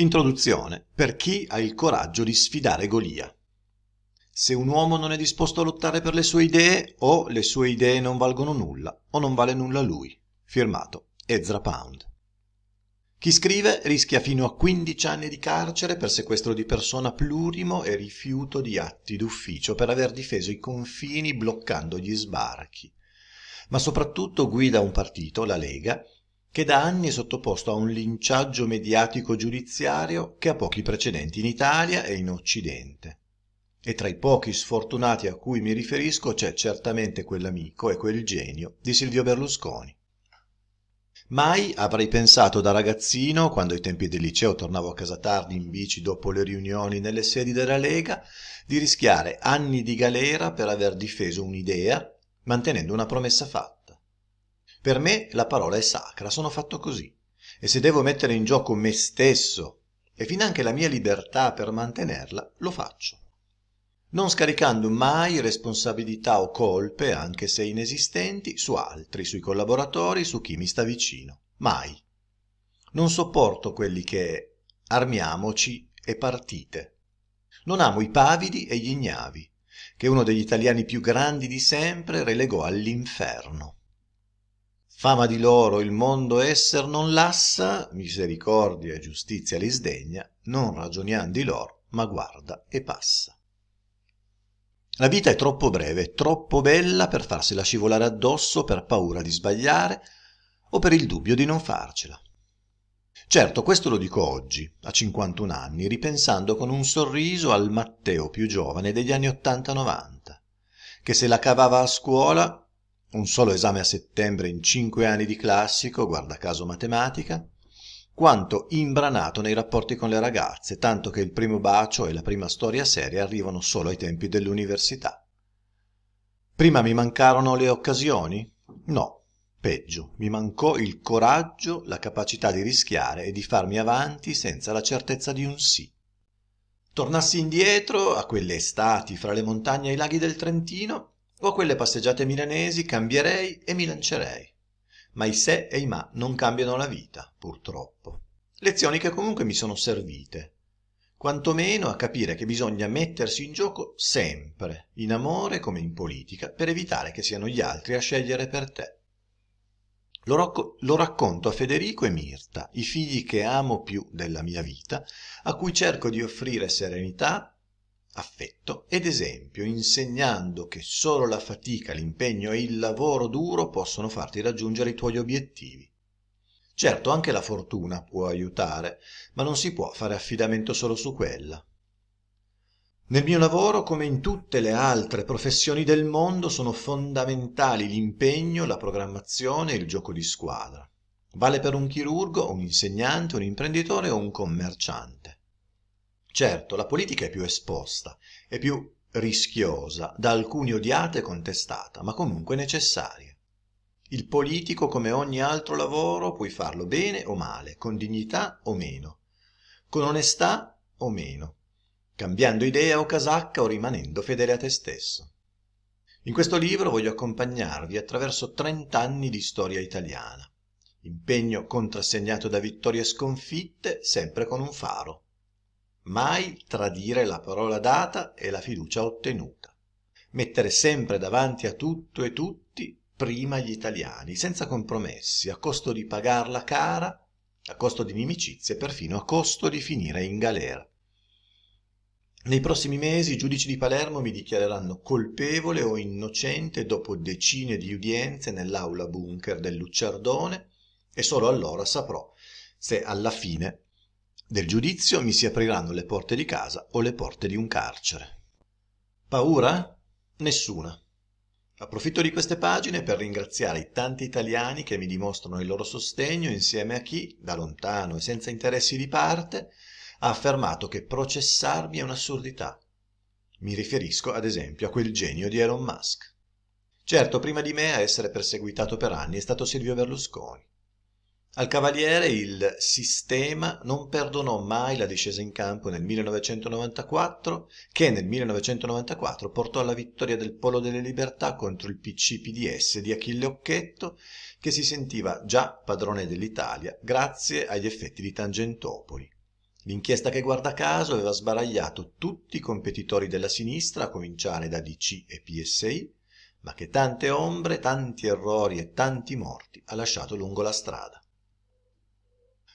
Introduzione per chi ha il coraggio di sfidare Golia. Se un uomo non è disposto a lottare per le sue idee, o le sue idee non valgono nulla, o non vale nulla lui. Firmato Ezra Pound. Chi scrive rischia fino a 15 anni di carcere per sequestro di persona plurimo e rifiuto di atti d'ufficio per aver difeso i confini bloccando gli sbarchi. Ma soprattutto guida un partito, la Lega, che da anni è sottoposto a un linciaggio mediatico giudiziario che ha pochi precedenti in Italia e in Occidente. E tra i pochi sfortunati a cui mi riferisco c'è certamente quell'amico e quel genio di Silvio Berlusconi. Mai avrei pensato da ragazzino, quando ai tempi del liceo tornavo a casa tardi in bici dopo le riunioni nelle sedi della Lega, di rischiare anni di galera per aver difeso un'idea mantenendo una promessa fatta. Per me la parola è sacra, sono fatto così. E se devo mettere in gioco me stesso e finanche la mia libertà per mantenerla, lo faccio. Non scaricando mai responsabilità o colpe, anche se inesistenti, su altri, sui collaboratori, su chi mi sta vicino. Mai. Non sopporto quelli che armiamoci e partite. Non amo i pavidi e gli ignavi, che uno degli italiani più grandi di sempre relegò all'inferno. Fama di loro il mondo esser non lassa, misericordia e giustizia li sdegna, non ragioniam di loro, ma guarda e passa. La vita è troppo breve, troppo bella per farsela scivolare addosso per paura di sbagliare o per il dubbio di non farcela. Certo, questo lo dico oggi, a 51 anni, ripensando con un sorriso al Matteo più giovane degli anni 80-90, che se la cavava a scuola un solo esame a settembre in cinque anni di classico, guarda caso matematica, quanto imbranato nei rapporti con le ragazze, tanto che il primo bacio e la prima storia seria arrivano solo ai tempi dell'università. Prima mi mancarono le occasioni? No, peggio, mi mancò il coraggio, la capacità di rischiare e di farmi avanti senza la certezza di un sì. Tornassi indietro a quelle estati fra le montagne e i laghi del Trentino, o quelle passeggiate milanesi cambierei e mi lancerei. Ma i se e i ma non cambiano la vita, purtroppo. Lezioni che comunque mi sono servite, quantomeno a capire che bisogna mettersi in gioco sempre, in amore come in politica, per evitare che siano gli altri a scegliere per te. Lo, racco- lo, racconto a Federico e Mirta, i figli che amo più della mia vita, a cui cerco di offrire serenità, affetto ed esempio, insegnando che solo la fatica, l'impegno e il lavoro duro possono farti raggiungere i tuoi obiettivi. Certo, anche la fortuna può aiutare, ma non si può fare affidamento solo su quella. Nel mio lavoro, come in tutte le altre professioni del mondo, sono fondamentali l'impegno, la programmazione e il gioco di squadra. Vale per un chirurgo, un insegnante, un imprenditore o un commerciante. Certo, la politica è più esposta, è più rischiosa, da alcuni odiata e contestata, ma comunque necessaria. Il politico, come ogni altro lavoro, puoi farlo bene o male, con dignità o meno, con onestà o meno, cambiando idea o casacca o rimanendo fedele a te stesso. In questo libro voglio accompagnarvi attraverso 30 anni di storia italiana, impegno contrassegnato da vittorie sconfitte sempre con un faro, mai tradire la parola data e la fiducia ottenuta mettere sempre davanti a tutto e tutti prima gli italiani senza compromessi a costo di pagarla cara a costo di inimicizie perfino a costo di finire in galera nei prossimi mesi i giudici di Palermo mi dichiareranno colpevole o innocente dopo decine di udienze nell'aula bunker del Lucciardone e solo allora saprò se alla fine del giudizio mi si apriranno le porte di casa o le porte di un carcere. Paura? Nessuna. Approfitto di queste pagine per ringraziare i tanti italiani che mi dimostrano il loro sostegno insieme a chi, da lontano e senza interessi di parte, ha affermato che processarmi è un'assurdità. Mi riferisco, ad esempio, a quel genio di Elon Musk. Certo, prima di me a essere perseguitato per anni è stato Silvio Berlusconi. Al Cavaliere il sistema non perdonò mai la discesa in campo nel 1994, che nel 1994 portò alla vittoria del Polo delle Libertà contro il PC-PDS di Achille Occhetto, che si sentiva già padrone dell'Italia grazie agli effetti di Tangentopoli. L'inchiesta che guarda caso aveva sbaragliato tutti i competitori della sinistra, a cominciare da DC e PSI, ma che tante ombre, tanti errori e tanti morti ha lasciato lungo la strada.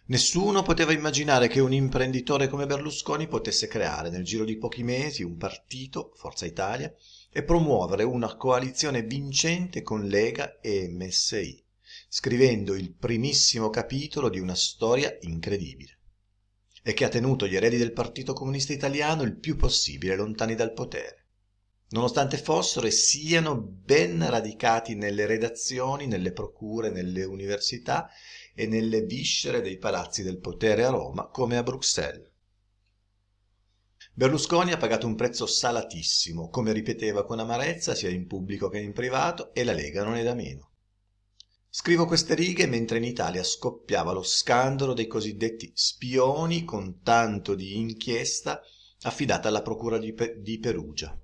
Nessuno poteva immaginare che un imprenditore come Berlusconi potesse creare nel giro di pochi mesi un partito, Forza Italia, e promuovere una coalizione vincente con Lega e MSI, scrivendo il primissimo capitolo di una storia incredibile, e che ha tenuto gli eredi del Partito Comunista Italiano il più possibile lontani dal potere, nonostante fossero e siano ben radicati nelle redazioni, nelle procure, nelle università e nelle viscere dei palazzi del potere a Roma come a Bruxelles. Berlusconi ha pagato un prezzo salatissimo, come ripeteva con amarezza sia in pubblico che in privato, e la Lega non è da meno. Scrivo queste righe mentre in Italia scoppiava lo scandalo dei cosiddetti spioni con tanto di inchiesta affidata alla Procura di, Pe- di Perugia.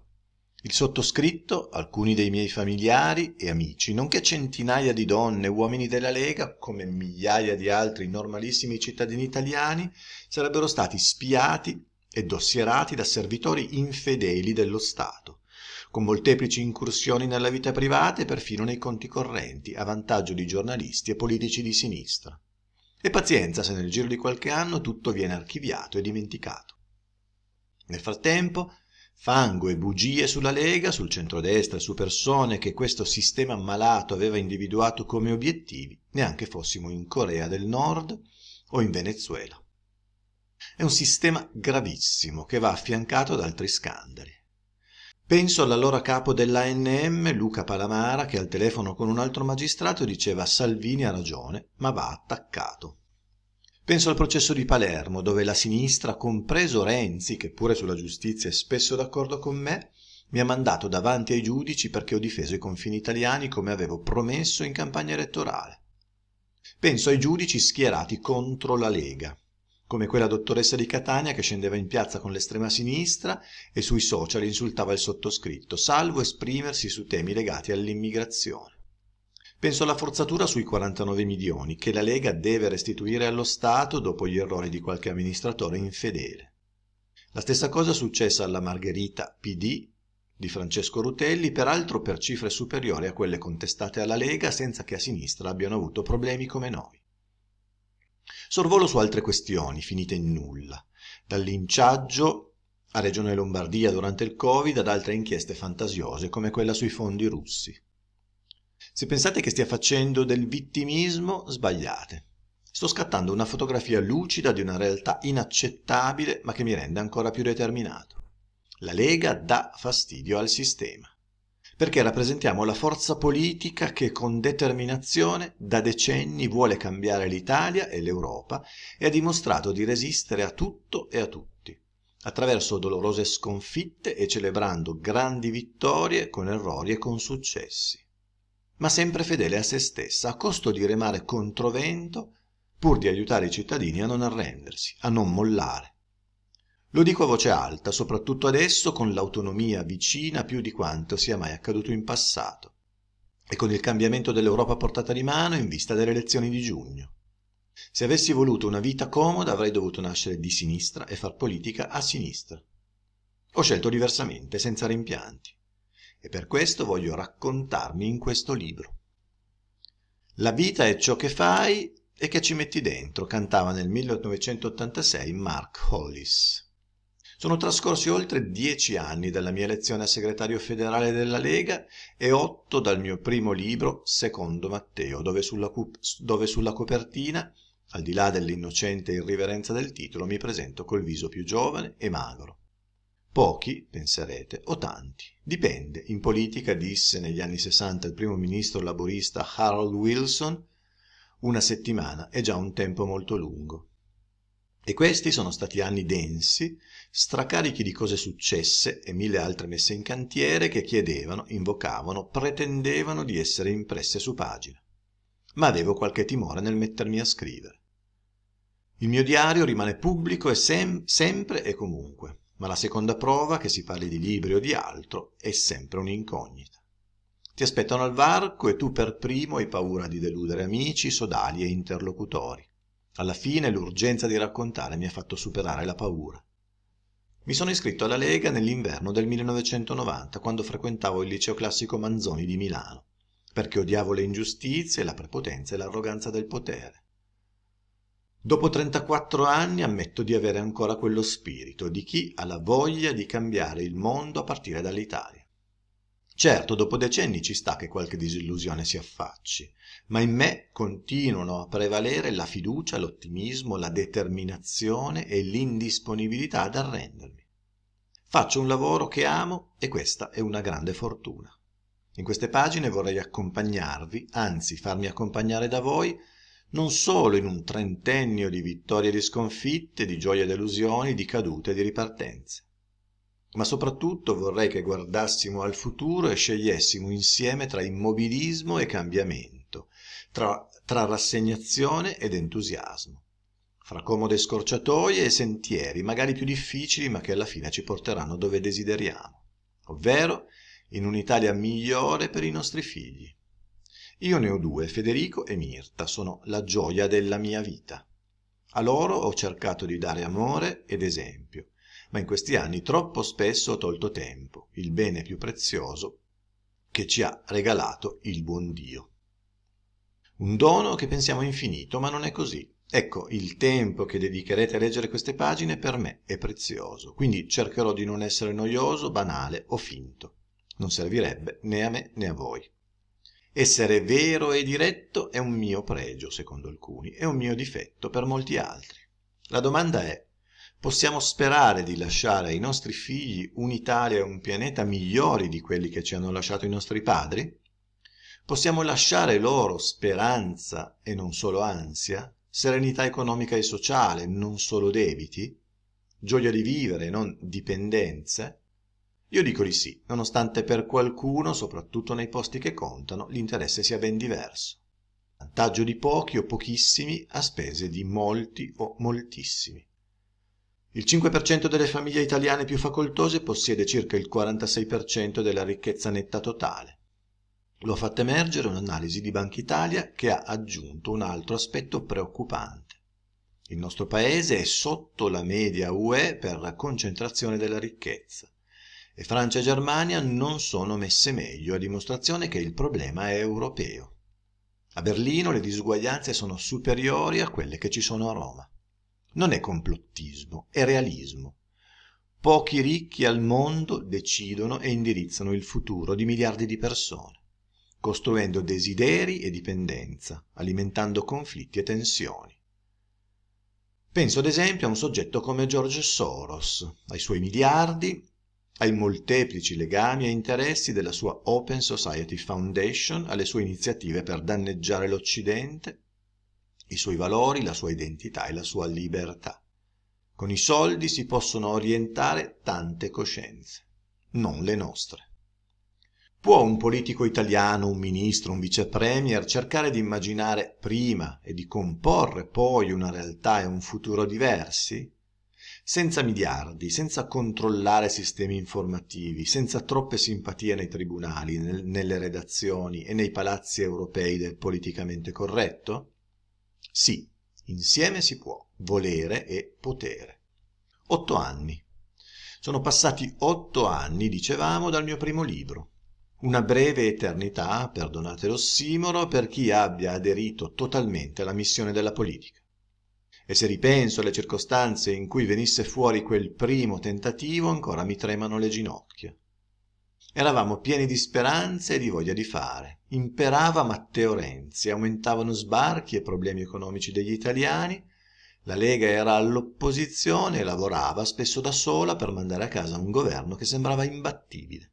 Il sottoscritto, alcuni dei miei familiari e amici, nonché centinaia di donne e uomini della Lega, come migliaia di altri normalissimi cittadini italiani, sarebbero stati spiati e dossierati da servitori infedeli dello Stato, con molteplici incursioni nella vita privata e perfino nei conti correnti, a vantaggio di giornalisti e politici di sinistra. E pazienza se nel giro di qualche anno tutto viene archiviato e dimenticato. Nel frattempo, fango e bugie sulla Lega, sul centrodestra, su persone che questo sistema malato aveva individuato come obiettivi, neanche fossimo in Corea del Nord o in Venezuela. È un sistema gravissimo che va affiancato ad altri scandali. Penso all'allora capo dell'ANM, Luca Palamara, che al telefono con un altro magistrato diceva Salvini ha ragione, ma va attaccato. Penso al processo di Palermo, dove la sinistra, compreso Renzi, che pure sulla giustizia è spesso d'accordo con me, mi ha mandato davanti ai giudici perché ho difeso i confini italiani come avevo promesso in campagna elettorale. Penso ai giudici schierati contro la Lega, come quella dottoressa di Catania che scendeva in piazza con l'estrema sinistra e sui social insultava il sottoscritto, salvo esprimersi su temi legati all'immigrazione. Penso alla forzatura sui 49 milioni che la Lega deve restituire allo Stato dopo gli errori di qualche amministratore infedele. La stessa cosa è successa alla Margherita PD di Francesco Rutelli, peraltro per cifre superiori a quelle contestate alla Lega senza che a sinistra abbiano avuto problemi come noi. Sorvolo su altre questioni, finite in nulla, dal linciaggio a Regione Lombardia durante il Covid ad altre inchieste fantasiose come quella sui fondi russi. Se pensate che stia facendo del vittimismo, sbagliate. Sto scattando una fotografia lucida di una realtà inaccettabile ma che mi rende ancora più determinato. La Lega dà fastidio al sistema, perché rappresentiamo la forza politica che con determinazione da decenni vuole cambiare l'Italia e l'Europa e ha dimostrato di resistere a tutto e a tutti, attraverso dolorose sconfitte e celebrando grandi vittorie con errori e con successi ma sempre fedele a se stessa, a costo di remare controvento pur di aiutare i cittadini a non arrendersi, a non mollare. Lo dico a voce alta, soprattutto adesso con l'autonomia vicina più di quanto sia mai accaduto in passato e con il cambiamento dell'Europa portata di mano in vista delle elezioni di giugno. Se avessi voluto una vita comoda avrei dovuto nascere di sinistra e far politica a sinistra. Ho scelto diversamente, senza rimpianti e per questo voglio raccontarmi in questo libro. La vita è ciò che fai e che ci metti dentro, cantava nel 1986 Mark Hollis. Sono trascorsi oltre dieci anni dalla mia elezione a segretario federale della Lega e otto dal mio primo libro, Secondo Matteo, dove sulla, dove sulla copertina, al di là dell'innocente irriverenza del titolo, mi presento col viso più giovane e magro. Pochi, penserete, o tanti. Dipende. In politica disse negli anni 60 il primo ministro laborista Harold Wilson una settimana è già un tempo molto lungo. E questi sono stati anni densi, stracarichi di cose successe e mille altre messe in cantiere che chiedevano, invocavano, pretendevano di essere impresse su pagina. Ma avevo qualche timore nel mettermi a scrivere. Il mio diario rimane pubblico e sem sempre e comunque ma la seconda prova, che si parli di libri o di altro, è sempre un'incognita. Ti aspettano al varco e tu per primo hai paura di deludere amici, sodali e interlocutori. Alla fine l'urgenza di raccontare mi ha fatto superare la paura. Mi sono iscritto alla Lega nell'inverno del 1990, quando frequentavo il liceo classico Manzoni di Milano, perché odiavo le ingiustizie, la prepotenza e l'arroganza del potere. Dopo 34 anni ammetto di avere ancora quello spirito di chi ha la voglia di cambiare il mondo a partire dall'Italia. Certo, dopo decenni ci sta che qualche disillusione si affacci, ma in me continuano a prevalere la fiducia, l'ottimismo, la determinazione e l'indisponibilità ad arrendermi. Faccio un lavoro che amo e questa è una grande fortuna. In queste pagine vorrei accompagnarvi, anzi farmi accompagnare da voi, non solo in un trentennio di vittorie e di sconfitte, di gioie e delusioni, di cadute e di ripartenze. Ma soprattutto vorrei che guardassimo al futuro e scegliessimo insieme tra immobilismo e cambiamento, tra, tra rassegnazione ed entusiasmo, fra comode scorciatoie e sentieri, magari più difficili, ma che alla fine ci porteranno dove desideriamo, ovvero in un'Italia migliore per i nostri figli. Io ne ho due, Federico e Mirta, sono la gioia della mia vita. A loro ho cercato di dare amore ed esempio, ma in questi anni troppo spesso ho tolto tempo, il bene più prezioso che ci ha regalato il buon Dio. Un dono che pensiamo infinito, ma non è così. Ecco, il tempo che dedicherete a leggere queste pagine per me è prezioso, quindi cercherò di non essere noioso, banale o finto. Non servirebbe né a me né a voi. Essere vero e diretto è un mio pregio, secondo alcuni, e un mio difetto per molti altri. La domanda è, possiamo sperare di lasciare ai nostri figli un'Italia e un pianeta migliori di quelli che ci hanno lasciato i nostri padri? Possiamo lasciare loro speranza e non solo ansia, serenità economica e sociale, non solo debiti, gioia di vivere, non dipendenze? Io dico di sì, nonostante per qualcuno, soprattutto nei posti che contano, l'interesse sia ben diverso. Vantaggio di pochi o pochissimi a spese di molti o moltissimi. Il 5% delle famiglie italiane più facoltose possiede circa il 46% della ricchezza netta totale. Lo ha fatto emergere un'analisi di Banca Italia che ha aggiunto un altro aspetto preoccupante. Il nostro paese è sotto la media UE per la concentrazione della ricchezza e Francia e Germania non sono messe meglio a dimostrazione che il problema è europeo. A Berlino le disuguaglianze sono superiori a quelle che ci sono a Roma. Non è complottismo, è realismo. Pochi ricchi al mondo decidono e indirizzano il futuro di miliardi di persone, costruendo desideri e dipendenza, alimentando conflitti e tensioni. Penso ad esempio a un soggetto come George Soros, ai suoi miliardi ai molteplici legami e interessi della sua Open Society Foundation, alle sue iniziative per danneggiare l'Occidente, i suoi valori, la sua identità e la sua libertà. Con i soldi si possono orientare tante coscienze, non le nostre. Può un politico italiano, un ministro, un vicepremier cercare di immaginare prima e di comporre poi una realtà e un futuro diversi? senza miliardi, senza controllare sistemi informativi, senza troppe simpatie nei tribunali, nel, nelle redazioni e nei palazzi europei del politicamente corretto? Sì, insieme si può, volere e potere. Otto anni. Sono passati otto anni, dicevamo, dal mio primo libro. Una breve eternità, perdonate l'ossimoro, per chi abbia aderito totalmente alla missione della politica e se ripenso alle circostanze in cui venisse fuori quel primo tentativo ancora mi tremano le ginocchia eravamo pieni di speranze e di voglia di fare imperava matteo renzi aumentavano sbarchi e problemi economici degli italiani la Lega era all'opposizione e lavorava spesso da sola per mandare a casa un governo che sembrava imbattibile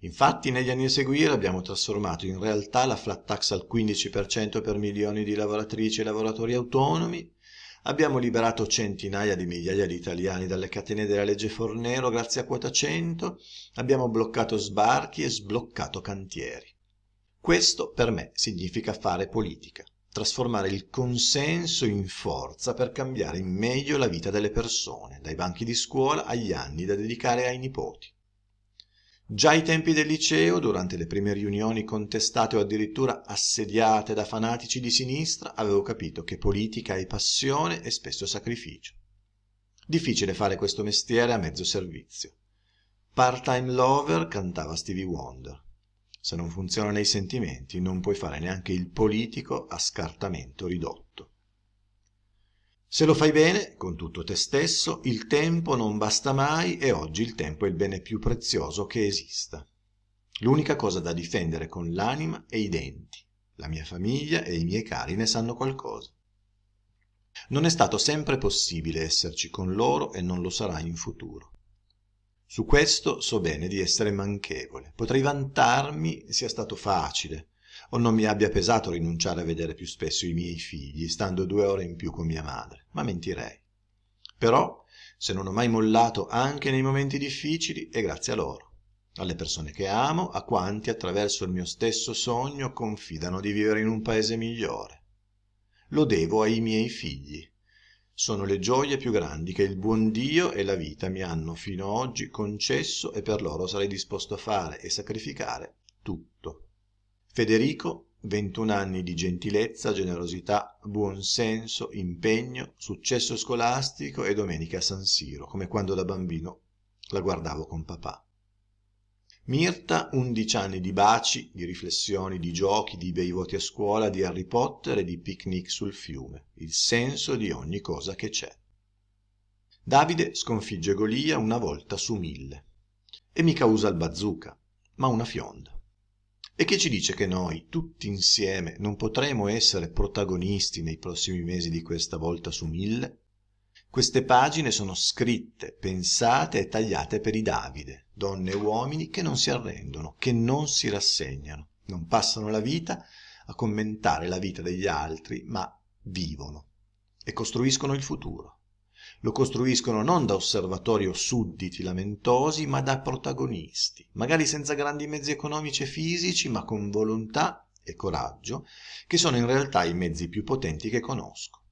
Infatti negli anni a seguire abbiamo trasformato in realtà la flat tax al 15% per milioni di lavoratrici e lavoratori autonomi, abbiamo liberato centinaia di migliaia di italiani dalle catene della legge Fornero grazie a quota 100, abbiamo bloccato sbarchi e sbloccato cantieri. Questo per me significa fare politica, trasformare il consenso in forza per cambiare in meglio la vita delle persone, dai banchi di scuola agli anni da dedicare ai nipoti. Già ai tempi del liceo, durante le prime riunioni contestate o addirittura assediate da fanatici di sinistra, avevo capito che politica è passione e spesso sacrificio. Difficile fare questo mestiere a mezzo servizio. Part-time lover cantava Stevie Wonder. Se non funziona nei sentimenti, non puoi fare neanche il politico a scartamento ridotto. Se lo fai bene, con tutto te stesso, il tempo non basta mai e oggi il tempo è il bene più prezioso che esista. L'unica cosa da difendere con l'anima e i denti. La mia famiglia e i miei cari ne sanno qualcosa. Non è stato sempre possibile esserci con loro e non lo sarà in futuro. Su questo so bene di essere manchevole. Potrei vantarmi sia stato facile, o non mi abbia pesato rinunciare a vedere più spesso i miei figli, stando due ore in più con mia madre, ma mentirei. Però, se non ho mai mollato anche nei momenti difficili, è grazie a loro, alle persone che amo, a quanti attraverso il mio stesso sogno confidano di vivere in un paese migliore. Lo devo ai miei figli. Sono le gioie più grandi che il buon Dio e la vita mi hanno fino ad oggi concesso e per loro sarei disposto a fare e sacrificare tutto. Federico, 21 anni di gentilezza, generosità, buonsenso, impegno, successo scolastico e domenica a San Siro, come quando da bambino la guardavo con papà. Mirta, 11 anni di baci, di riflessioni, di giochi, di bei voti a scuola, di Harry Potter e di picnic sul fiume, il senso di ogni cosa che c'è. Davide sconfigge Golia una volta su mille e mica usa il bazooka, ma una fionda. E che ci dice che noi, tutti insieme, non potremo essere protagonisti nei prossimi mesi di questa volta su mille? Queste pagine sono scritte, pensate e tagliate per i Davide, donne e uomini che non si arrendono, che non si rassegnano, non passano la vita a commentare la vita degli altri, ma vivono e costruiscono il futuro lo costruiscono non da osservatori o sudditi lamentosi, ma da protagonisti, magari senza grandi mezzi economici e fisici, ma con volontà e coraggio, che sono in realtà i mezzi più potenti che conosco,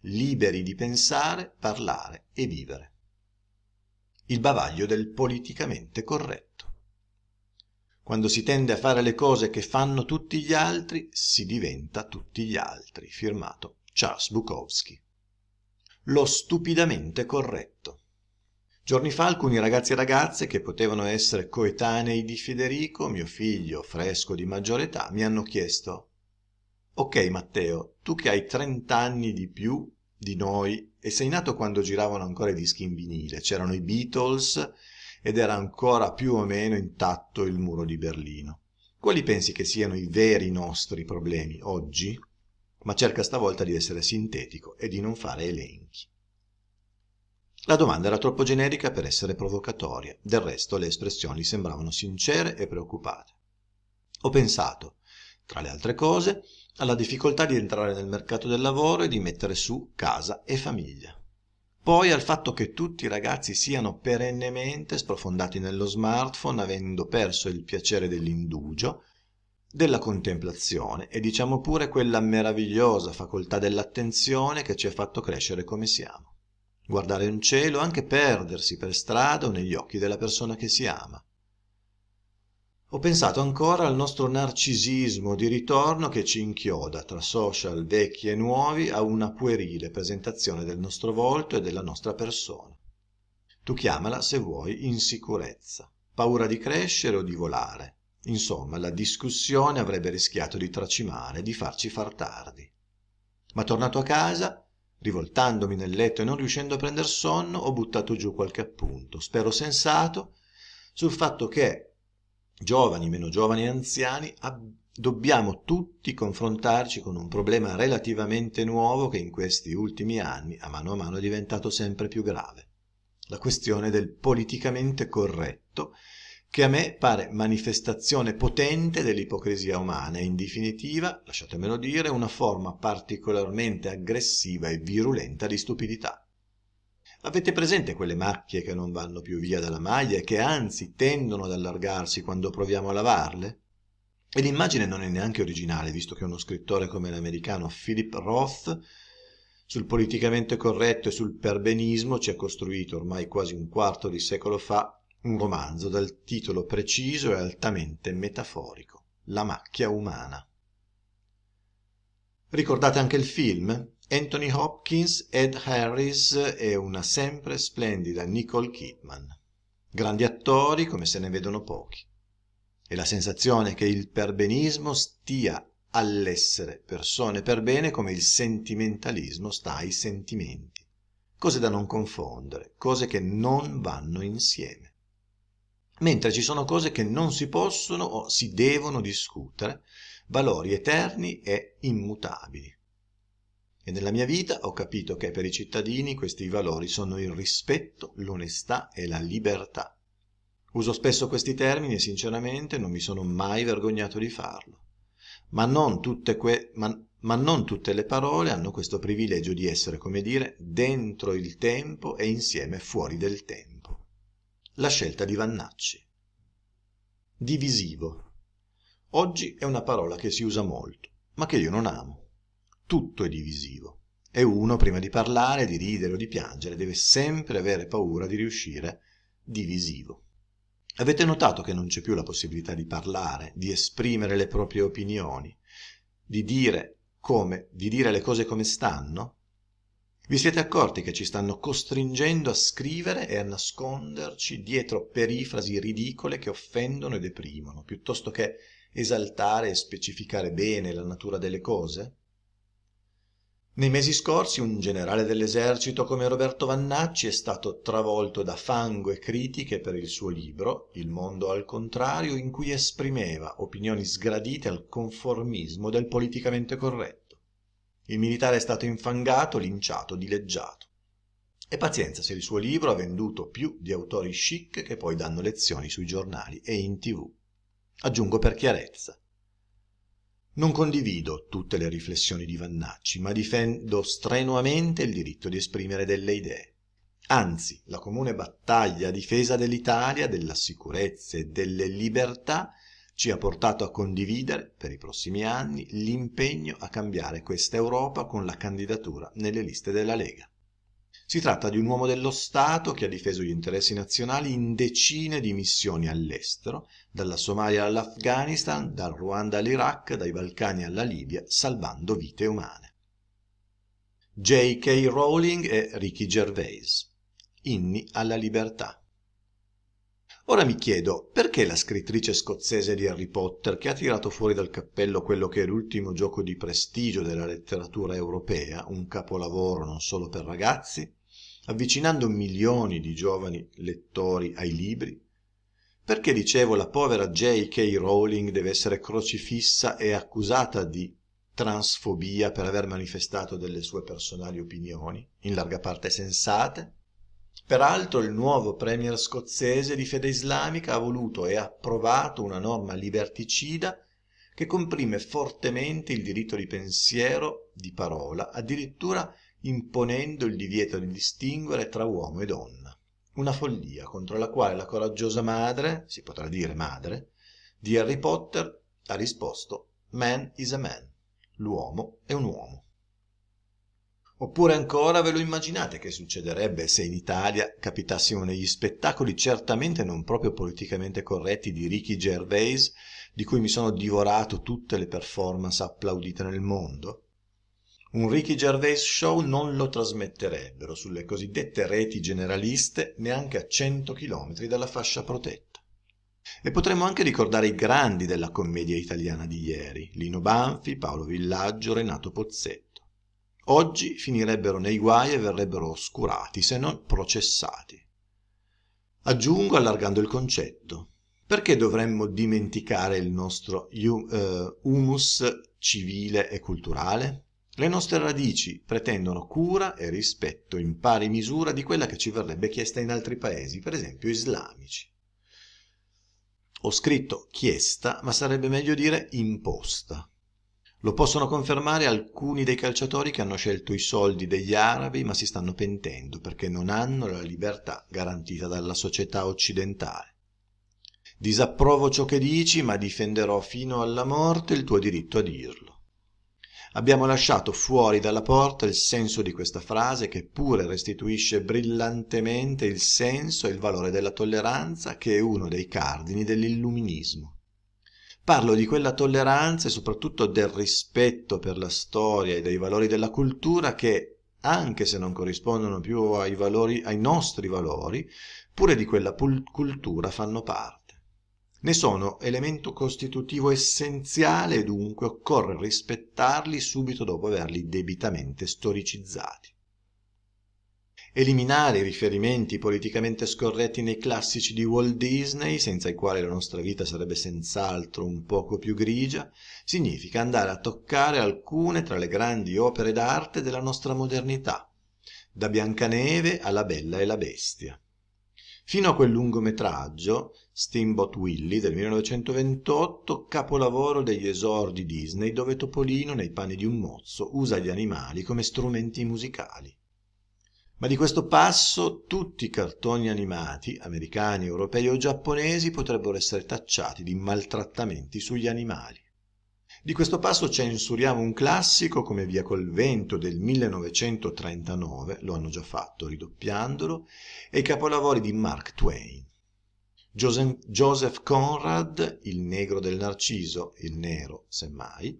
liberi di pensare, parlare e vivere. Il bavaglio del politicamente corretto. Quando si tende a fare le cose che fanno tutti gli altri, si diventa tutti gli altri. Firmato Charles Bukowski lo stupidamente corretto giorni fa alcuni ragazzi e ragazze che potevano essere coetanei di federico mio figlio fresco di maggiore età mi hanno chiesto ok matteo tu che hai 30 anni di più di noi e sei nato quando giravano ancora i dischi in vinile c'erano i beatles ed era ancora più o meno intatto il muro di berlino quali pensi che siano i veri nostri problemi oggi ma cerca stavolta di essere sintetico e di non fare elenchi. La domanda era troppo generica per essere provocatoria, del resto le espressioni sembravano sincere e preoccupate. Ho pensato, tra le altre cose, alla difficoltà di entrare nel mercato del lavoro e di mettere su casa e famiglia. Poi al fatto che tutti i ragazzi siano perennemente sprofondati nello smartphone avendo perso il piacere dell'indugio della contemplazione e diciamo pure quella meravigliosa facoltà dell'attenzione che ci ha fatto crescere come siamo. Guardare in cielo, anche perdersi per strada o negli occhi della persona che si ama. Ho pensato ancora al nostro narcisismo di ritorno che ci inchioda tra social vecchi e nuovi a una puerile presentazione del nostro volto e della nostra persona. Tu chiamala, se vuoi, insicurezza, paura di crescere o di volare, Insomma, la discussione avrebbe rischiato di tracimare, di farci far tardi. Ma tornato a casa, rivoltandomi nel letto e non riuscendo a prendere sonno, ho buttato giù qualche appunto, spero sensato, sul fatto che giovani, meno giovani e anziani dobbiamo tutti confrontarci con un problema relativamente nuovo che in questi ultimi anni a mano a mano è diventato sempre più grave. La questione del politicamente corretto che a me pare manifestazione potente dell'ipocrisia umana e in definitiva, lasciatemelo dire, una forma particolarmente aggressiva e virulenta di stupidità. Avete presente quelle macchie che non vanno più via dalla maglia e che anzi tendono ad allargarsi quando proviamo a lavarle? E l'immagine non è neanche originale, visto che uno scrittore come l'americano Philip Roth sul politicamente corretto e sul perbenismo ci ha costruito ormai quasi un quarto di secolo fa un romanzo dal titolo preciso e altamente metaforico, La macchia umana. Ricordate anche il film? Anthony Hopkins, Ed Harris e una sempre splendida Nicole Kidman. Grandi attori come se ne vedono pochi. E la sensazione che il perbenismo stia all'essere persone per bene come il sentimentalismo sta ai sentimenti. Cose da non confondere, cose che non vanno insieme mentre ci sono cose che non si possono o si devono discutere, valori eterni e immutabili. E nella mia vita ho capito che per i cittadini questi valori sono il rispetto, l'onestà e la libertà. Uso spesso questi termini e sinceramente non mi sono mai vergognato di farlo. Ma non tutte, que- ma, ma non tutte le parole hanno questo privilegio di essere, come dire, dentro il tempo e insieme fuori del tempo. La scelta di Vannacci. Divisivo. Oggi è una parola che si usa molto, ma che io non amo. Tutto è divisivo. E uno, prima di parlare, di ridere o di piangere, deve sempre avere paura di riuscire divisivo. Avete notato che non c'è più la possibilità di parlare, di esprimere le proprie opinioni, di dire, come, di dire le cose come stanno? vi siete accorti che ci stanno costringendo a scrivere e a nasconderci dietro perifrasi ridicole che offendono e deprimono piuttosto che esaltare e specificare bene la natura delle cose nei mesi scorsi un generale dell'esercito come roberto vannacci è stato travolto da fango e critiche per il suo libro il mondo al contrario in cui esprimeva opinioni sgradite al conformismo del politicamente corretto il militare è stato infangato, linciato, dileggiato. E pazienza se il suo libro ha venduto più di autori chic che poi danno lezioni sui giornali e in tv. Aggiungo per chiarezza. Non condivido tutte le riflessioni di Vannacci, ma difendo strenuamente il diritto di esprimere delle idee. Anzi, la comune battaglia a difesa dell'Italia, della sicurezza e delle libertà ci ha portato a condividere per i prossimi anni l'impegno a cambiare questa Europa con la candidatura nelle liste della Lega. Si tratta di un uomo dello Stato che ha difeso gli interessi nazionali in decine di missioni all'estero, dalla Somalia all'Afghanistan, dal Ruanda all'Iraq, dai Balcani alla Libia, salvando vite umane. J.K. Rowling e Ricky Gervais. Inni alla libertà. Ora mi chiedo, perché la scrittrice scozzese di Harry Potter, che ha tirato fuori dal cappello quello che è l'ultimo gioco di prestigio della letteratura europea, un capolavoro non solo per ragazzi, avvicinando milioni di giovani lettori ai libri? Perché dicevo la povera J.K. Rowling deve essere crocifissa e accusata di transfobia per aver manifestato delle sue personali opinioni, in larga parte sensate? Peraltro il nuovo premier scozzese di fede islamica ha voluto e approvato una norma liberticida che comprime fortemente il diritto di pensiero, di parola, addirittura imponendo il divieto di distinguere tra uomo e donna. Una follia contro la quale la coraggiosa madre, si potrà dire madre, di Harry Potter ha risposto Man is a man, l'uomo è un uomo. Oppure ancora ve lo immaginate che succederebbe se in Italia capitassimo negli spettacoli certamente non proprio politicamente corretti di Ricky Gervais, di cui mi sono divorato tutte le performance applaudite nel mondo? Un Ricky Gervais show non lo trasmetterebbero sulle cosiddette reti generaliste neanche a 100 km dalla fascia protetta. E potremmo anche ricordare i grandi della commedia italiana di ieri, Lino Banfi, Paolo Villaggio, Renato Pozzetti oggi finirebbero nei guai e verrebbero oscurati se non processati. Aggiungo allargando il concetto. Perché dovremmo dimenticare il nostro eh, humus civile e culturale? Le nostre radici pretendono cura e rispetto in pari misura di quella che ci verrebbe chiesta in altri paesi, per esempio islamici. Ho scritto chiesta, ma sarebbe meglio dire imposta, lo possono confermare alcuni dei calciatori che hanno scelto i soldi degli arabi ma si stanno pentendo perché non hanno la libertà garantita dalla società occidentale. Disapprovo ciò che dici ma difenderò fino alla morte il tuo diritto a dirlo. Abbiamo lasciato fuori dalla porta il senso di questa frase che pure restituisce brillantemente il senso e il valore della tolleranza che è uno dei cardini dell'illuminismo. Parlo di quella tolleranza e soprattutto del rispetto per la storia e dei valori della cultura che, anche se non corrispondono più ai, valori, ai nostri valori, pure di quella pul- cultura fanno parte. Ne sono elemento costitutivo essenziale e dunque occorre rispettarli subito dopo averli debitamente storicizzati eliminare i riferimenti politicamente scorretti nei classici di Walt Disney, senza i quali la nostra vita sarebbe senz'altro un poco più grigia, significa andare a toccare alcune tra le grandi opere d'arte della nostra modernità, da Biancaneve alla Bella e la Bestia. Fino a quel lungometraggio, Steamboat Willie del 1928, capolavoro degli esordi Disney, dove Topolino, nei panni di un mozzo, usa gli animali come strumenti musicali. Ma di questo passo tutti i cartoni animati, americani, europei o giapponesi, potrebbero essere tacciati di maltrattamenti sugli animali. Di questo passo censuriamo un classico come Via col vento del 1939, lo hanno già fatto ridoppiandolo, e i capolavori di Mark Twain. Joseph Conrad, Il negro del narciso, il nero semmai,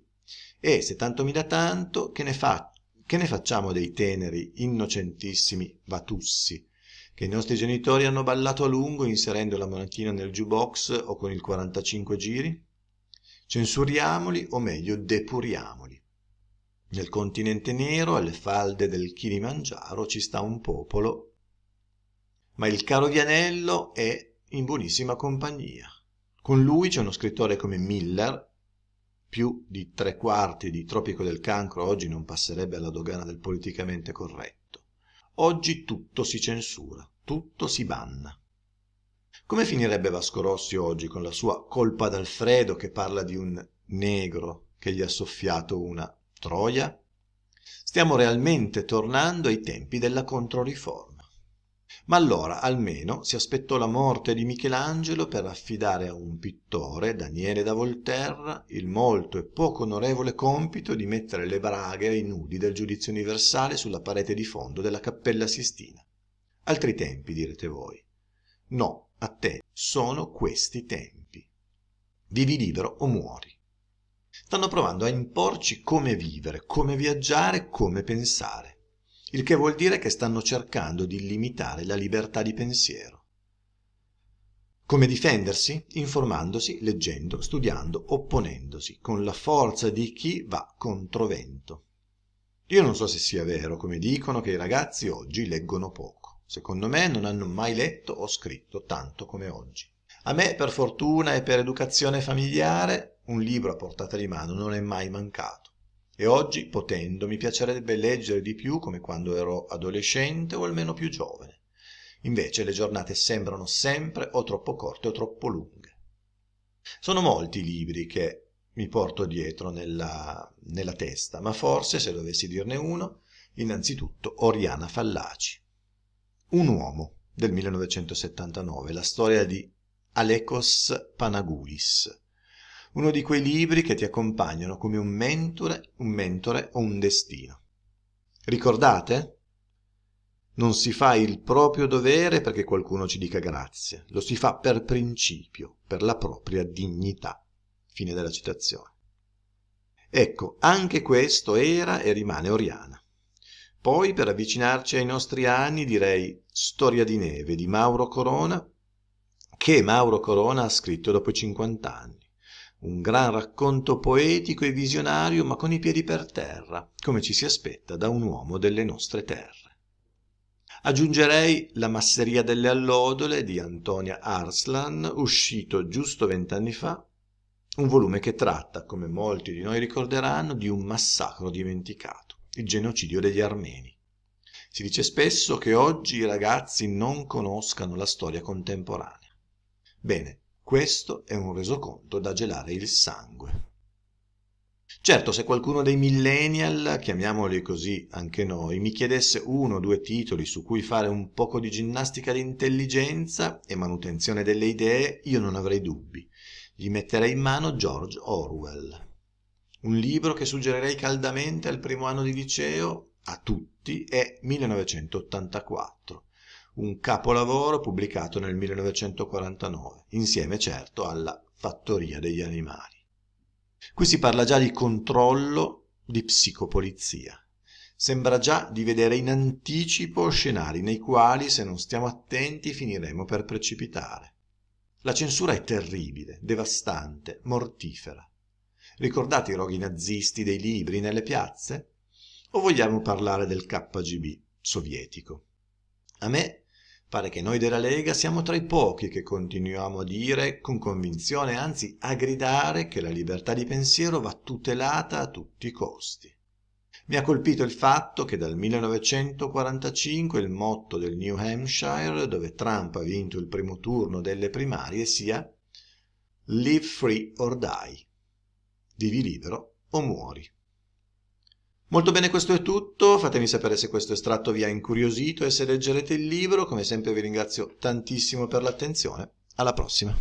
e, se tanto mi dà tanto, che ne faccio che ne facciamo dei teneri, innocentissimi vatussi, che i nostri genitori hanno ballato a lungo inserendo la monachina nel jukebox o con il 45 giri? Censuriamoli o meglio depuriamoli. Nel continente nero, alle falde del Kilimangiaro, ci sta un popolo, ma il caro Vianello è in buonissima compagnia. Con lui c'è uno scrittore come Miller, più di tre quarti di Tropico del Cancro oggi non passerebbe alla dogana del politicamente corretto. Oggi tutto si censura, tutto si banna. Come finirebbe Vasco Rossi oggi con la sua colpa d'Alfredo che parla di un negro che gli ha soffiato una troia? Stiamo realmente tornando ai tempi della Controriforma ma allora almeno si aspettò la morte di michelangelo per affidare a un pittore daniele da volterra il molto e poco onorevole compito di mettere le braghe ai nudi del giudizio universale sulla parete di fondo della cappella sistina altri tempi direte voi no a te sono questi tempi vivi libero o muori stanno provando a imporci come vivere come viaggiare come pensare il che vuol dire che stanno cercando di limitare la libertà di pensiero. Come difendersi? Informandosi, leggendo, studiando, opponendosi, con la forza di chi va controvento. Io non so se sia vero, come dicono, che i ragazzi oggi leggono poco. Secondo me non hanno mai letto o scritto tanto come oggi. A me, per fortuna e per educazione familiare, un libro a portata di mano non è mai mancato e oggi, potendo, mi piacerebbe leggere di più come quando ero adolescente o almeno più giovane. Invece le giornate sembrano sempre o troppo corte o troppo lunghe. Sono molti i libri che mi porto dietro nella, nella testa, ma forse, se dovessi dirne uno, innanzitutto Oriana Fallaci. Un uomo del 1979, la storia di Alekos Panagoulis, uno di quei libri che ti accompagnano come un mentore, un mentore o un destino. Ricordate? Non si fa il proprio dovere perché qualcuno ci dica grazie, lo si fa per principio, per la propria dignità. Fine della citazione. Ecco, anche questo era e rimane Oriana. Poi, per avvicinarci ai nostri anni, direi Storia di neve di Mauro Corona, che Mauro Corona ha scritto dopo 50 anni un gran racconto poetico e visionario, ma con i piedi per terra, come ci si aspetta da un uomo delle nostre terre. Aggiungerei La masseria delle allodole di Antonia Arslan, uscito giusto vent'anni fa, un volume che tratta, come molti di noi ricorderanno, di un massacro dimenticato, il genocidio degli armeni. Si dice spesso che oggi i ragazzi non conoscano la storia contemporanea. Bene, questo è un resoconto da gelare il sangue. Certo, se qualcuno dei millennial, chiamiamoli così anche noi, mi chiedesse uno o due titoli su cui fare un poco di ginnastica di intelligenza e manutenzione delle idee, io non avrei dubbi. Gli metterei in mano George Orwell. Un libro che suggerirei caldamente al primo anno di liceo, a tutti, è 1984 un capolavoro pubblicato nel 1949, insieme certo alla Fattoria degli animali. Qui si parla già di controllo di psicopolizia. Sembra già di vedere in anticipo scenari nei quali, se non stiamo attenti, finiremo per precipitare. La censura è terribile, devastante, mortifera. Ricordate i roghi nazisti dei libri nelle piazze? O vogliamo parlare del KGB sovietico? A me Pare che noi della Lega siamo tra i pochi che continuiamo a dire con convinzione, anzi a gridare, che la libertà di pensiero va tutelata a tutti i costi. Mi ha colpito il fatto che dal 1945 il motto del New Hampshire, dove Trump ha vinto il primo turno delle primarie, sia Live free or die. Vivi libero o muori. Molto bene, questo è tutto. Fatemi sapere se questo estratto vi ha incuriosito e se leggerete il libro. Come sempre vi ringrazio tantissimo per l'attenzione. Alla prossima!